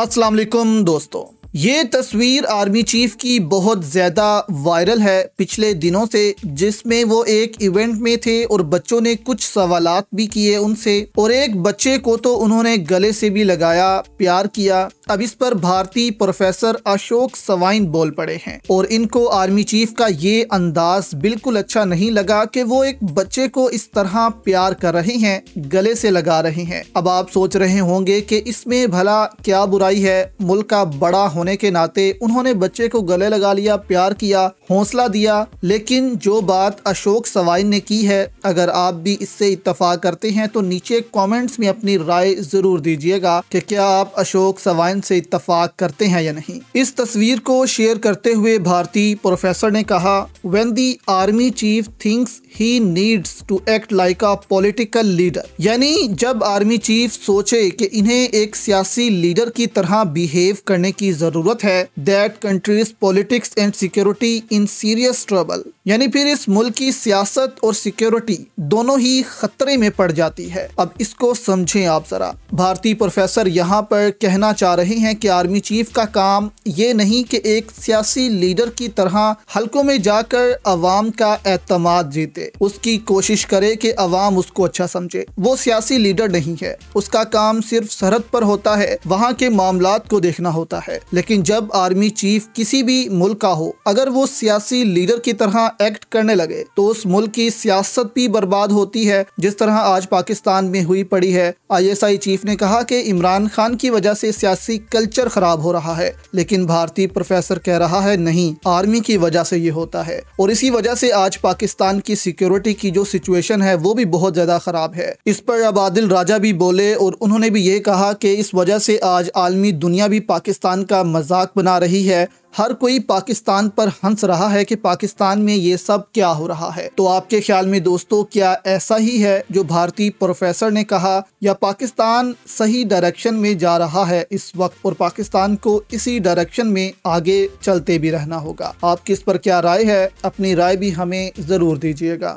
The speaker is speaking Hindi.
असलम दोस्तों ये तस्वीर आर्मी चीफ की बहुत ज़्यादा वायरल है पिछले दिनों से जिसमें वो एक इवेंट में थे और बच्चों ने कुछ सवालत भी किए उनसे और एक बच्चे को तो उन्होंने गले से भी लगाया प्यार किया अब इस पर भारतीय प्रोफेसर अशोक सवाइन बोल पड़े हैं और इनको आर्मी चीफ का ये अंदाज बिल्कुल अच्छा नहीं लगा कि वो एक बच्चे को इस तरह प्यार कर रहे हैं गले से लगा रहे हैं अब आप सोच रहे होंगे कि इसमें भला क्या बुराई है मुल्क का बड़ा होने के नाते उन्होंने बच्चे को गले लगा लिया प्यार किया हौसला दिया लेकिन जो बात अशोक सवाइन ने की है अगर आप भी इससे इतफाक करते हैं तो नीचे कॉमेंट्स में अपनी राय जरूर दीजिएगा कि क्या आप अशोक सवाइन से इतफाक करते हैं या नहीं इस तस्वीर को शेयर करते हुए भारती प्रोफेसर ने कहा when the army chief thinks he needs to act like a political leader यानी जब आर्मी चीफ सोचे कि इन्हें एक सियासी लीडर की तरह बिहेव करने की जरूरत है that country's politics and security in serious trouble यानी फिर इस मुल्क की सियासत और सिक्योरिटी दोनों ही खतरे में पड़ जाती है अब इसको समझें आप जरा भारतीय प्रोफेसर यहाँ पर कहना चाह रहे हैं कि आर्मी चीफ का काम ये नहीं कि एक सियासी लीडर की तरह हलकों में जाकर अवाम का एतमाद जीते उसकी कोशिश करे कि अवाम उसको अच्छा समझे वो सियासी लीडर नहीं है उसका काम सिर्फ सरहद पर होता है वहाँ के मामला को देखना होता है लेकिन जब आर्मी चीफ किसी भी मुल्क का हो अगर वो सियासी लीडर की तरह एक्ट करने लगे तो उस मुल्क की सियासत भी बर्बाद होती है जिस तरह आज पाकिस्तान में हुई पड़ी है आईएसआई चीफ ने कहा कि इमरान खान की वजह से सियासी कल्चर खराब हो रहा है लेकिन भारतीय प्रोफेसर कह रहा है नहीं आर्मी की वजह से ये होता है और इसी वजह से आज पाकिस्तान की सिक्योरिटी की जो सिचुएशन है वो भी बहुत ज्यादा खराब है इस पर अब आदिल राजा भी बोले और उन्होंने भी ये कहा कि इस वजह से आज आलमी दुनिया भी पाकिस्तान का मजाक बना रही है हर कोई पाकिस्तान पर हंस रहा है कि पाकिस्तान में ये सब क्या हो रहा है तो आपके ख्याल में दोस्तों क्या ऐसा ही है जो भारतीय प्रोफेसर ने कहा या पाकिस्तान सही डायरेक्शन में जा रहा है इस वक्त और पाकिस्तान को इसी डायरेक्शन में आगे चलते भी रहना होगा आपकी इस पर क्या राय है अपनी राय भी हमें जरूर दीजिएगा